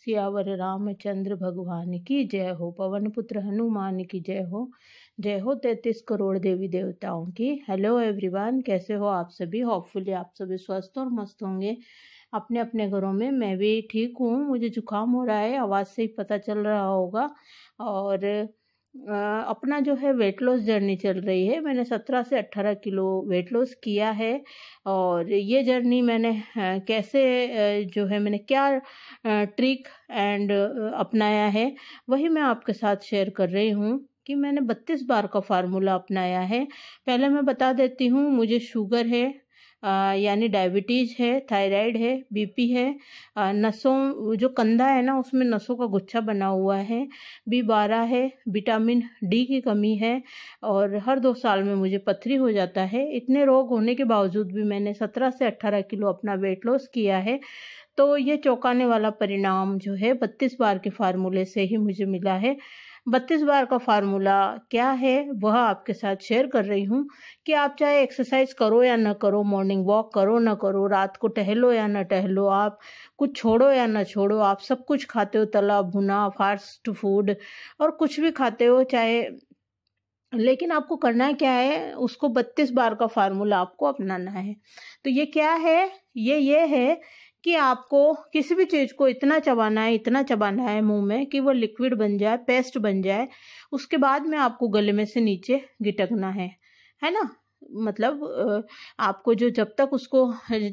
सियावर रामचंद्र भगवान की जय हो पवन पुत्र हनुमान की जय हो जय हो तैतीस करोड़ देवी देवताओं की हेलो एवरीवन कैसे हो आप सभी होपफुली आप सभी स्वस्थ और मस्त होंगे अपने अपने घरों में मैं भी ठीक हूँ मुझे जुकाम हो रहा है आवाज़ से ही पता चल रहा होगा और आ, अपना जो है वेट लॉस जर्नी चल रही है मैंने सत्रह से अट्ठारह किलो वेट लॉस किया है और ये जर्नी मैंने कैसे जो है मैंने क्या ट्रिक एंड अपनाया है वही मैं आपके साथ शेयर कर रही हूँ कि मैंने बत्तीस बार का फार्मूला अपनाया है पहले मैं बता देती हूँ मुझे शुगर है यानी डायबिटीज़ है थायराइड है बीपी है आ, नसों जो कंधा है ना उसमें नसों का गुच्छा बना हुआ है बी बारह है विटामिन डी की कमी है और हर दो साल में मुझे पथरी हो जाता है इतने रोग होने के बावजूद भी मैंने सत्रह से अट्ठारह किलो अपना वेट लॉस किया है तो ये चौंकाने वाला परिणाम जो है बत्तीस बार के फार्मूले से ही मुझे मिला है बत्तीस बार का फार्मूला क्या है वह आपके साथ शेयर कर रही हूँ कि आप चाहे एक्सरसाइज करो या ना करो मॉर्निंग वॉक करो ना करो रात को टहलो या ना टहलो आप कुछ छोड़ो या ना छोड़ो आप सब कुछ खाते हो तला भुना फास्ट फूड और कुछ भी खाते हो चाहे लेकिन आपको करना क्या है उसको बत्तीस बार का फार्मूला आपको अपनाना है तो ये क्या है ये ये है कि आपको किसी भी चीज़ को इतना चबाना है इतना चबाना है मुंह में कि वो लिक्विड बन जाए पेस्ट बन जाए उसके बाद में आपको गले में से नीचे गिटकना है है ना मतलब आपको जो जब तक उसको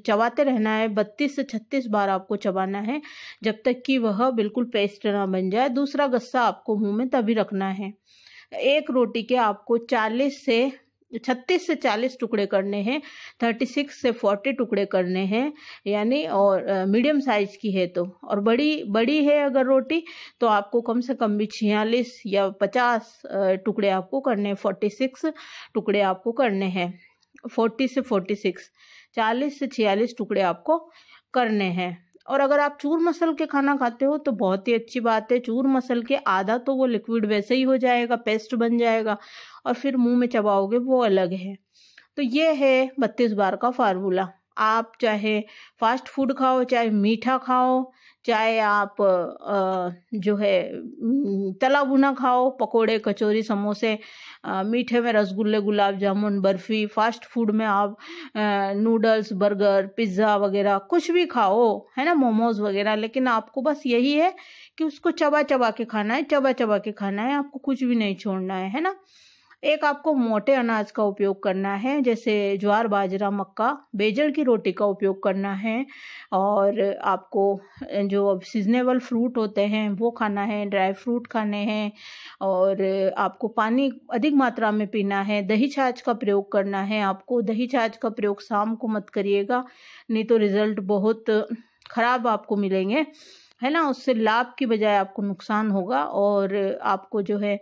चबाते रहना है बत्तीस से छत्तीस बार आपको चबाना है जब तक कि वह बिल्कुल पेस्ट ना बन जाए दूसरा गस्सा आपको मुंह में तभी रखना है एक रोटी के आपको चालीस से छत्तीस से चालीस टुकड़े करने हैं थर्टी सिक्स से फोर्टी टुकड़े करने हैं यानी और मीडियम साइज की है तो और बड़ी बड़ी है अगर रोटी तो आपको कम से कम भी छियालीस या पचास टुकड़े आपको करने हैं फोर्टी सिक्स टुकड़े आपको करने हैं फोर्टी से फोर्टी सिक्स चालीस से छियालीस टुकड़े आपको करने हैं और अगर आप चूर मसल के खाना खाते हो तो बहुत ही अच्छी बात है चूर मसल के आधा तो वो लिक्विड वैसे ही हो जाएगा पेस्ट बन जाएगा और फिर मुंह में चबाओगे वो अलग है तो ये है बत्तीस बार का फार्मूला आप चाहे फास्ट फूड खाओ चाहे मीठा खाओ चाहे आप जो है तला भुना खाओ पकोड़े कचौरी समोसे मीठे में रसगुल्ले गुलाब जामुन बर्फ़ी फास्ट फूड में आप नूडल्स बर्गर पिज़्ज़ा वगैरह कुछ भी खाओ है ना मोमोज़ वगैरह लेकिन आपको बस यही है कि उसको चबा चबा के खाना है चबा चबा के खाना है आपको कुछ भी नहीं छोड़ना है है ना एक आपको मोटे अनाज का उपयोग करना है जैसे ज्वार बाजरा मक्का बेजड़ की रोटी का उपयोग करना है और आपको जो सीजनेबल फ्रूट होते हैं वो खाना है ड्राई फ्रूट खाने हैं और आपको पानी अधिक मात्रा में पीना है दही छाछ का प्रयोग करना है आपको दही छाछ का प्रयोग शाम को मत करिएगा नहीं तो रिज़ल्ट बहुत ख़राब आपको मिलेंगे है ना उससे लाभ की बजाय आपको नुकसान होगा और आपको जो है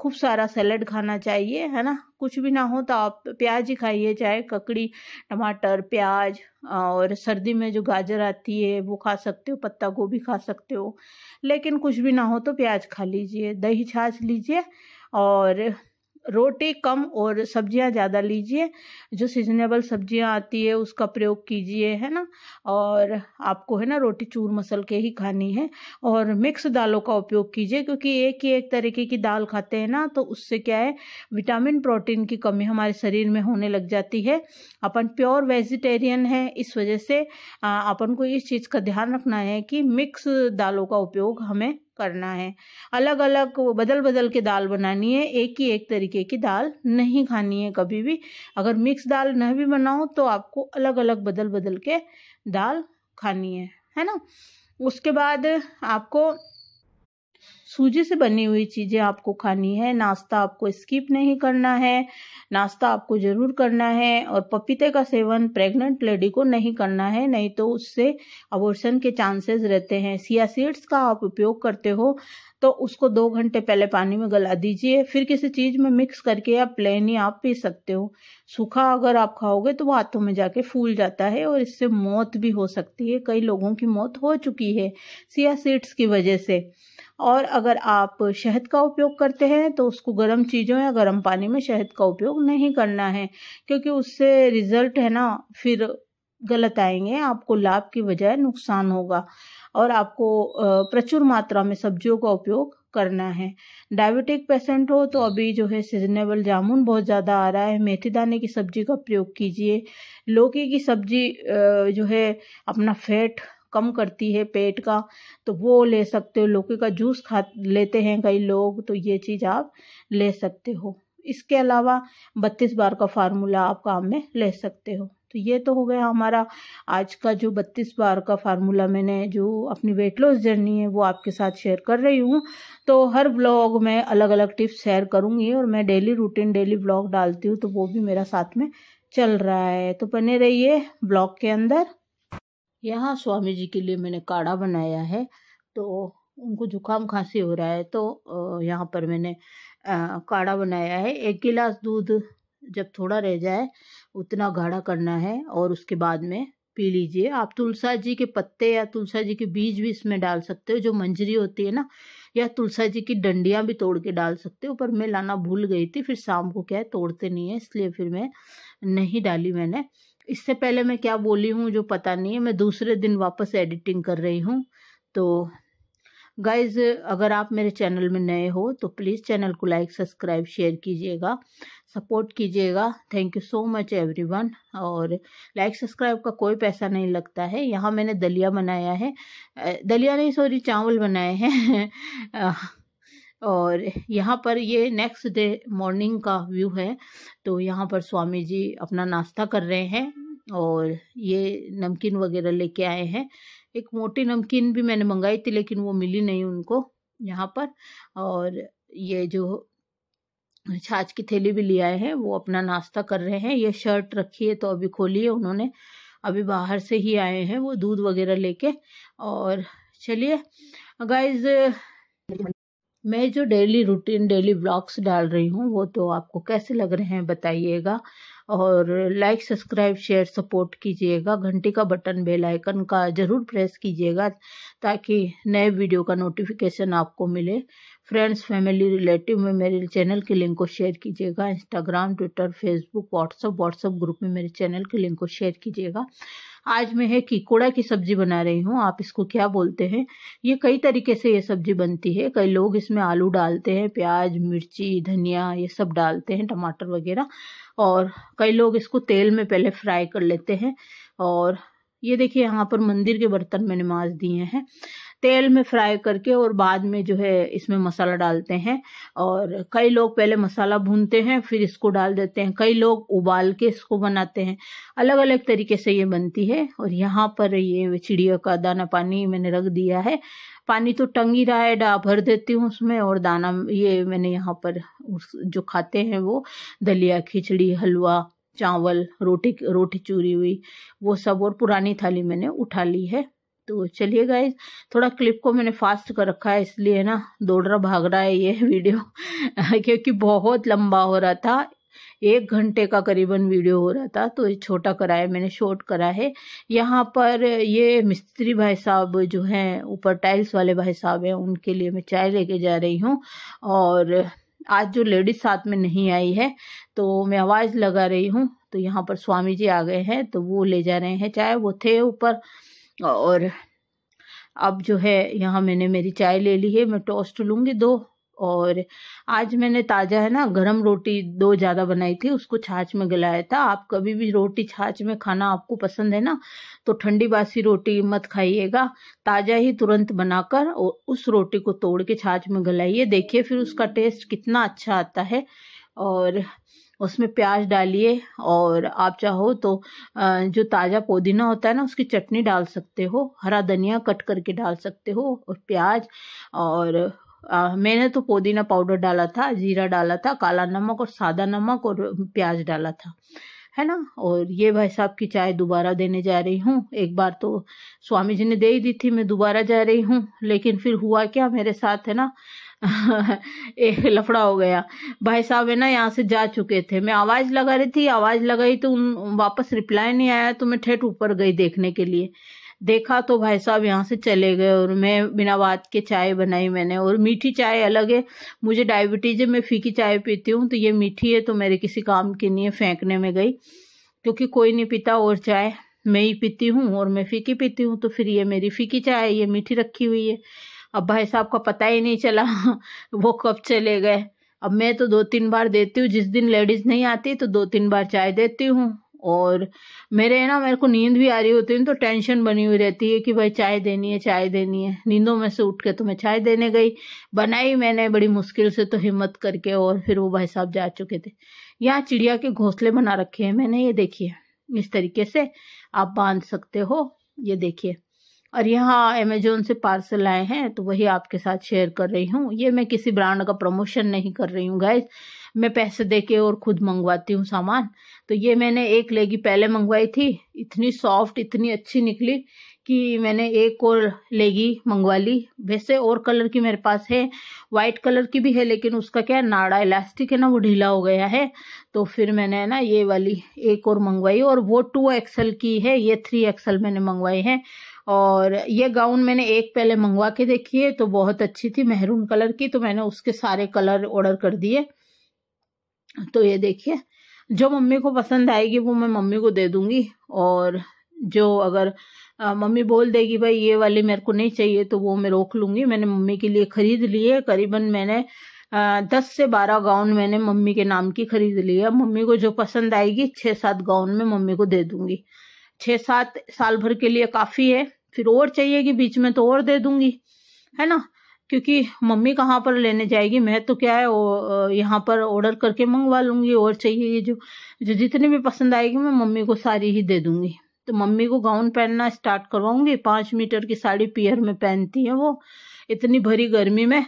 खूब सारा सैलड खाना चाहिए है ना कुछ भी ना हो तो आप प्याज ही खाइए चाहे ककड़ी टमाटर प्याज और सर्दी में जो गाजर आती है वो खा सकते हो पत्ता गोभी खा सकते हो लेकिन कुछ भी ना हो तो प्याज खा लीजिए दही छाछ लीजिए और रोटी कम और सब्जियां ज़्यादा लीजिए जो सीजनेबल सब्जियां आती है उसका प्रयोग कीजिए है ना और आपको है ना रोटी चूर मसल के ही खानी है और मिक्स दालों का उपयोग कीजिए क्योंकि एक ही एक तरीके की दाल खाते हैं ना तो उससे क्या है विटामिन प्रोटीन की कमी हमारे शरीर में होने लग जाती है अपन प्योर वेजिटेरियन है इस वजह से अपन को इस चीज़ का ध्यान रखना है कि मिक्स दालों का उपयोग हमें करना है अलग अलग बदल बदल के दाल बनानी है एक ही एक तरीके की दाल नहीं खानी है कभी भी अगर मिक्स दाल न भी बनाओ तो आपको अलग अलग बदल बदल के दाल खानी है है ना उसके बाद आपको सूजी से बनी हुई चीज़ें आपको खानी है नाश्ता आपको स्किप नहीं करना है नाश्ता आपको ज़रूर करना है और पपीते का सेवन प्रेग्नेंट लेडी को नहीं करना है नहीं तो उससे अबॉर्शन के चांसेस रहते हैं सिया सीड्स का आप उपयोग करते हो तो उसको दो घंटे पहले पानी में गला दीजिए फिर किसी चीज़ में मिक्स करके या प्लेन ही आप पी सकते हो सूखा अगर आप खाओगे तो वो हाथों में जाके फूल जाता है और इससे मौत भी हो सकती है कई लोगों की मौत हो चुकी है सिया सीड्स की वजह से और अगर आप शहद का उपयोग करते हैं तो उसको गर्म चीज़ों या गर्म पानी में शहद का उपयोग नहीं करना है क्योंकि उससे रिज़ल्ट है ना फिर गलत आएंगे आपको लाभ की बजाय नुकसान होगा और आपको प्रचुर मात्रा में सब्जियों का उपयोग करना है डायबिटिक पेशेंट हो तो अभी जो है सीजनेबल जामुन बहुत ज़्यादा आ रहा है मेथी दाने की सब्जी का प्रयोग कीजिए लौकी की सब्जी जो है अपना फैट कम करती है पेट का तो वो ले सकते हो लौकी का जूस खा लेते हैं कई लोग तो ये चीज़ आप ले सकते हो इसके अलावा बत्तीस बार का फार्मूला आप काम में ले सकते हो तो ये तो हो गया हमारा आज का जो बत्तीस बार का फार्मूला मैंने जो अपनी वेट लॉस जर्नी है वो आपके साथ शेयर कर रही हूँ तो हर ब्लॉग में अलग अलग टिप्स शेयर करूँगी और मैं डेली रूटीन डेली ब्लॉग डालती हूँ तो वो भी मेरा साथ में चल रहा है तो बने रहिए ब्लॉग के अंदर यहाँ स्वामी जी के लिए मैंने काढ़ा बनाया है तो उनको जुकाम खांसी हो रहा है तो यहाँ पर मैंने काढ़ा बनाया है एक गिलास दूध जब थोड़ा रह जाए उतना गाढ़ा करना है और उसके बाद में पी लीजिए आप तुलसा जी के पत्ते या तुलसा जी के बीज भी इसमें डाल सकते हो जो मंजरी होती है ना या तुलसा जी की डंडियाँ भी तोड़ के डाल सकते हो पर मैं लाना भूल गई थी फिर शाम को क्या है तोड़ते नहीं है इसलिए फिर मैं नहीं डाली मैंने इससे पहले मैं क्या बोली हूँ जो पता नहीं है मैं दूसरे दिन वापस एडिटिंग कर रही हूँ तो गाइज अगर आप मेरे चैनल में नए हो तो प्लीज़ चैनल को लाइक सब्सक्राइब शेयर कीजिएगा सपोर्ट कीजिएगा thank you so much everyone और लाइक सब्सक्राइब का कोई पैसा नहीं लगता है यहाँ मैंने दलिया बनाया है दलिया नहीं सॉरी चावल बनाए हैं और यहाँ पर ये नेक्स्ट डे मॉर्निंग का व्यू है तो यहाँ पर स्वामी जी अपना नाश्ता कर रहे हैं और ये नमकीन वगैरह लेके आए हैं एक मोटी नमकीन भी मैंने मंगाई थी लेकिन वो मिली नहीं उनको यहाँ पर और ये जो छाछ की थैली भी ले आए हैं वो अपना नाश्ता कर रहे हैं ये शर्ट रखी है तो अभी खोली है उन्होंने अभी बाहर से ही आए हैं वो दूध वगैरह लेके और चलिए गाइज मैं जो डेली रूटीन डेली ब्लॉग्स डाल रही हूँ वो तो आपको कैसे लग रहे हैं बताइएगा और लाइक सब्सक्राइब शेयर सपोर्ट कीजिएगा घंटी का बटन बेल आइकन का ज़रूर प्रेस कीजिएगा ताकि नए वीडियो का नोटिफिकेशन आपको मिले फ्रेंड्स फैमिली रिलेटिव में मेरे चैनल के लिंक को शेयर कीजिएगा Instagram Twitter Facebook WhatsApp WhatsApp group में मेरे चैनल के लिंक को शेयर कीजिएगा आज मैं है कीकोड़ा की सब्जी बना रही हूँ आप इसको क्या बोलते हैं ये कई तरीके से ये सब्जी बनती है कई लोग इसमें आलू डालते हैं प्याज मिर्ची धनिया ये सब डालते हैं टमाटर वगैरह और कई लोग इसको तेल में पहले फ्राई कर लेते हैं और ये देखिए यहाँ पर मंदिर के बर्तन में नमाज दिए हैं तेल में फ्राई करके और बाद में जो है इसमें मसाला डालते हैं और कई लोग पहले मसाला भूनते हैं फिर इसको डाल देते हैं कई लोग उबाल के इसको बनाते हैं अलग अलग तरीके से ये बनती है और यहाँ पर ये चिड़िया का दाना पानी मैंने रख दिया है पानी तो टंग ही रहा है डा भर देती हूँ उसमें और दाना ये मैंने यहाँ पर जो खाते हैं वो दलिया खिचड़ी हलवा चावल रोटी रोटी चूरी हुई वो सब और पुरानी थाली मैंने उठा ली है तो चलिए गाइज थोड़ा क्लिप को मैंने फास्ट कर रखा है इसलिए ना दौड़ रहा भाग रहा है ये वीडियो क्योंकि बहुत लंबा हो रहा था एक घंटे का करीबन वीडियो हो रहा था तो ये छोटा करा है मैंने शॉर्ट करा है यहाँ पर ये मिस्त्री भाई साहब जो हैं ऊपर टाइल्स वाले भाई साहब हैं उनके लिए मैं चाय लेके जा रही हूँ और आज जो लेडीज साथ में नहीं आई है तो मैं आवाज़ लगा रही हूँ तो यहाँ पर स्वामी जी आ गए हैं तो वो ले जा रहे हैं चाय वो थे ऊपर और अब जो है यहाँ मैंने मेरी चाय ले ली है मैं टोस्ट लूँगी दो और आज मैंने ताज़ा है ना गरम रोटी दो ज़्यादा बनाई थी उसको छाछ में गलाया था आप कभी भी रोटी छाछ में खाना आपको पसंद है ना तो ठंडी बासी रोटी मत खाइएगा ताज़ा ही तुरंत बनाकर और उस रोटी को तोड़ के छाछ में गलाइए देखिए फिर उसका टेस्ट कितना अच्छा आता है और उसमें प्याज डालिए और आप चाहो तो जो ताज़ा पुदीना होता है ना उसकी चटनी डाल सकते हो हरा धनिया कट करके डाल सकते हो और प्याज और आ, मैंने तो पुदीना पाउडर डाला था जीरा डाला था काला नमक और सादा नमक और प्याज डाला था है ना और ये भाई साहब की चाय दोबारा देने जा रही हूँ एक बार तो स्वामी जी ने दे ही दी थी मैं दोबारा जा रही हूँ लेकिन फिर हुआ क्या मेरे साथ है ना एक लफड़ा हो गया भाई साहब है ना यहाँ से जा चुके थे मैं आवाज़ लगा रही थी आवाज़ लगाई तो उन वापस रिप्लाई नहीं आया तो मैं ठेठ ऊपर गई देखने के लिए देखा तो भाई साहब यहाँ से चले गए और मैं बिना बात के चाय बनाई मैंने और मीठी चाय अलग है मुझे डायबिटीज़ है मैं फीकी चाय पीती हूँ तो ये मीठी है तो मेरे किसी काम की नहीं है फेंकने में गई क्योंकि कोई नहीं पीता और चाय मैं ही पीती हूँ और मैं फीकी पीती हूँ तो फिर ये मेरी फीकी चाय है ये मीठी रखी हुई है अब भाई साहब का पता ही नहीं चला वो कब चले गए अब मैं तो दो तीन बार देती हूँ जिस दिन लेडीज़ नहीं आती तो दो तीन बार चाय देती हूँ और मेरे है ना मेरे को नींद भी आ रही होती है तो टेंशन बनी हुई रहती है कि भाई चाय देनी है चाय देनी है नींदों में से उठ के तो मैं चाय देने गई बनाई मैंने बड़ी मुश्किल से तो हिम्मत करके और फिर वो भाई साहब जा चुके थे यहाँ चिड़िया के घोंसले बना रखे हैं मैंने ये देखिए इस तरीके से आप बांध सकते हो ये देखिए और यहाँ अमेजोन से पार्सल आए हैं तो वही आपके साथ शेयर कर रही हूँ ये मैं किसी ब्रांड का प्रमोशन नहीं कर रही हूँ गाइज मैं पैसे दे के और खुद मंगवाती हूँ सामान तो ये मैंने एक लेगी पहले मंगवाई थी इतनी सॉफ्ट इतनी अच्छी निकली कि मैंने एक और लेगी मंगवा ली वैसे और कलर की मेरे पास है वाइट कलर की भी है लेकिन उसका क्या नाड़ा इलास्टिक है ना वो ढीला हो गया है तो फिर मैंने ना ये वाली एक और मंगवाई और वो टू एक्सल की है ये थ्री एक्सल मैंने मंगवाई है और ये गाउन मैंने एक पहले मंगवा के देखी है तो बहुत अच्छी थी मेहरून कलर की तो मैंने उसके सारे कलर ऑर्डर कर दिए तो ये देखिए जो मम्मी को पसंद आएगी वो मैं मम्मी को दे दूंगी और जो अगर आ, मम्मी बोल देगी भाई ये वाली मेरे को नहीं चाहिए तो वो मैं रोक लूंगी मैंने मम्मी के लिए खरीद लिए करीबन मैंने आ, दस से बारह गाउन मैंने मम्मी के नाम की खरीद ली है मम्मी को जो पसंद आएगी छः सात गाउन में मम्मी को दे दूंगी छः सात साल भर के लिए काफ़ी है फिर और चाहिए कि बीच में तो और दे दूंगी है ना क्योंकि मम्मी कहाँ पर लेने जाएगी मैं तो क्या है वो यहाँ पर ऑर्डर करके मंगवा लूँगी और चाहिए ये जो जो जितनी भी पसंद आएगी मैं मम्मी को सारी ही दे दूँगी तो मम्मी को गाउन पहनना स्टार्ट करवाऊँगी पाँच मीटर की साड़ी पियर में पहनती हैं वो इतनी भरी गर्मी में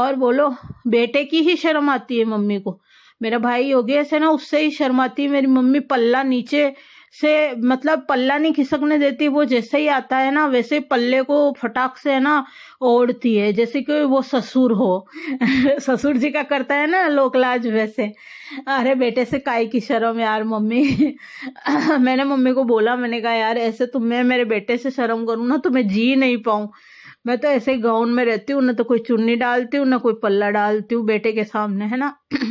और बोलो बेटे की ही शर्म आती है मम्मी को मेरा भाई योगेश है ना उससे ही शर्म आती है मेरी मम्मी पल्ला नीचे से मतलब पल्ला नहीं खिसकने देती वो जैसे ही आता है ना वैसे पल्ले को फटाक से है ना ओढ़ती है जैसे कि वो ससुर हो ससुर जी का करता है ना लोकलाज वैसे अरे बेटे से काय की शर्म यार मम्मी मैंने मम्मी को बोला मैंने कहा यार ऐसे तुम मैं मेरे बेटे से शर्म करूँ ना तो मैं जी नहीं पाऊँ मैं तो ऐसे ही गाउन में रहती हूँ ना तो कोई चुन्नी डालती हूँ ना कोई पल्ला डालती हूँ बेटे के सामने है ना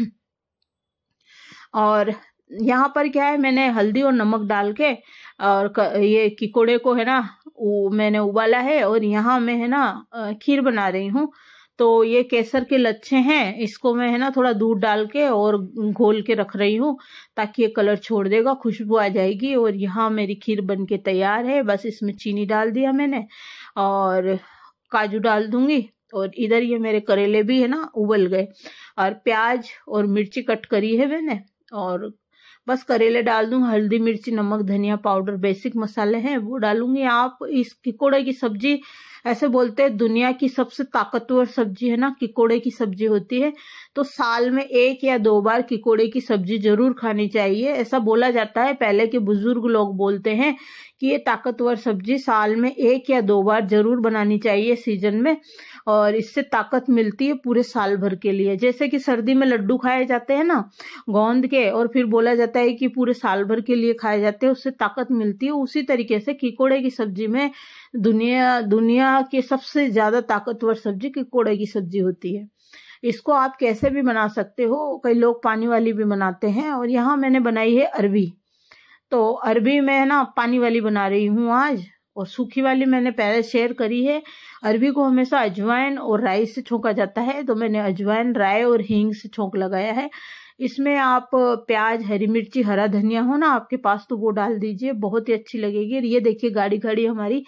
और यहाँ पर क्या है मैंने हल्दी और नमक डाल के और ये किकोड़े को है ना मैंने उबाला है और यहाँ मैं है ना खीर बना रही हूँ तो ये केसर के लच्छे हैं इसको मैं है ना थोड़ा दूध डाल के और घोल के रख रही हूँ ताकि ये कलर छोड़ देगा खुशबू आ जाएगी और यहाँ मेरी खीर बन के तैयार है बस इसमें चीनी डाल दिया मैंने और काजू डाल दूंगी और इधर ये मेरे करेले भी है ना उबल गए और प्याज और मिर्ची कट करी है मैंने और बस करेले डाल दूँ हल्दी मिर्ची नमक धनिया पाउडर बेसिक मसाले हैं वो डालूंगी आप इस किकोड़े की सब्जी ऐसे बोलते हैं दुनिया की सबसे ताकतवर सब्जी है ना किकोड़े की सब्जी होती है तो साल में एक या दो बार किकोड़े की सब्जी जरूर खानी चाहिए ऐसा बोला जाता है पहले के बुजुर्ग लोग बोलते हैं कि ये ताकतवर सब्जी साल में एक या दो बार जरूर बनानी चाहिए सीजन में और इससे ताकत मिलती है पूरे साल भर के लिए जैसे कि सर्दी में लड्डू खाए जाते हैं ना गोंद के और फिर बोला जाता है कि पूरे साल भर के लिए खाए जाते हैं उससे ताकत मिलती है उसी तरीके से किकोड़े की सब्जी में दुनिया दुनिया यहाँ के सबसे ज्यादा ताकतवर सब्जी की कोड़े की सब्जी होती है इसको आप कैसे भी बना सकते हो कई लोग पानी वाली भी बनाते हैं और यहाँ मैंने बनाई है अरबी तो अरबी मैं ना पानी वाली बना रही हूँ आज और सूखी वाली मैंने पहले शेयर करी है अरबी को हमेशा अजवाइन और राई से छोंका जाता है तो मैंने अजवाइन राय और हींग से छोंक लगाया है इसमें आप प्याज हरी मिर्ची हरा धनिया हो ना आपके पास तो वो डाल दीजिए बहुत ही अच्छी लगेगी ये देखिए गाड़ी घाड़ी हमारी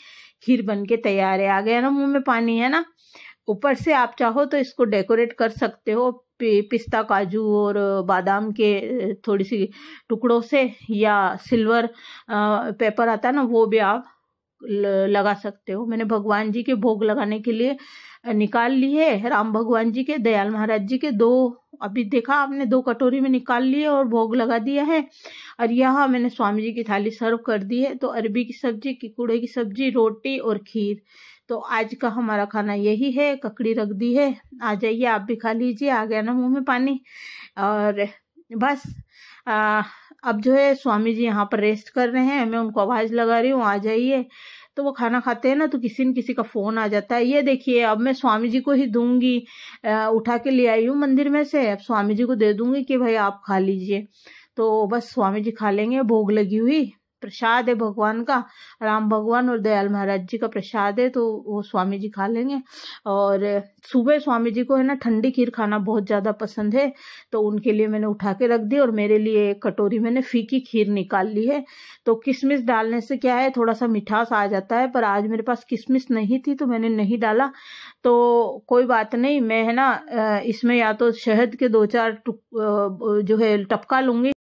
खीर बन के तैयार है आ गया ना मुंह में पानी है ना ऊपर से आप चाहो तो इसको डेकोरेट कर सकते हो पिस्ता काजू और बादाम के थोड़ी सी टुकड़ों से या सिल्वर पेपर आता है ना वो भी आप लगा सकते हो मैंने भगवान जी के भोग लगाने के लिए निकाल ली है राम भगवान जी के दयाल महाराज जी के दो अभी देखा आपने दो कटोरी में निकाल लिए और भोग लगा दिया है और यहाँ मैंने स्वामी जी की थाली सर्व कर दी है तो अरबी की सब्जी किकुड़े की सब्जी रोटी और खीर तो आज का हमारा खाना यही है ककड़ी रख दी है आ जाइए आप भी खा लीजिए आ गया ना मुँह में पानी और बस आ, अब जो है स्वामी जी यहाँ पर रेस्ट कर रहे हैं मैं उनको आवाज़ लगा रही हूँ आ जाइए तो वो खाना खाते हैं ना तो किसी न किसी का फ़ोन आ जाता है ये देखिए अब मैं स्वामी जी को ही दूंगी उठा के ले आई हूँ मंदिर में से अब स्वामी जी को दे दूंगी कि भाई आप खा लीजिए तो बस स्वामी जी खा लेंगे भोग लगी हुई प्रसाद है भगवान का राम भगवान और दयाल महाराज जी का प्रसाद है तो वो स्वामी जी खा लेंगे और सुबह स्वामी जी को है ना ठंडी खीर खाना बहुत ज़्यादा पसंद है तो उनके लिए मैंने उठा के रख दी और मेरे लिए कटोरी मैंने फीकी खीर निकाल ली है तो किशमिश डालने से क्या है थोड़ा सा मिठास आ जाता है पर आज मेरे पास किशमिश नहीं थी तो मैंने नहीं डाला तो कोई बात नहीं मैं है ना इसमें या तो शहद के दो चार जो है टपका लूँगी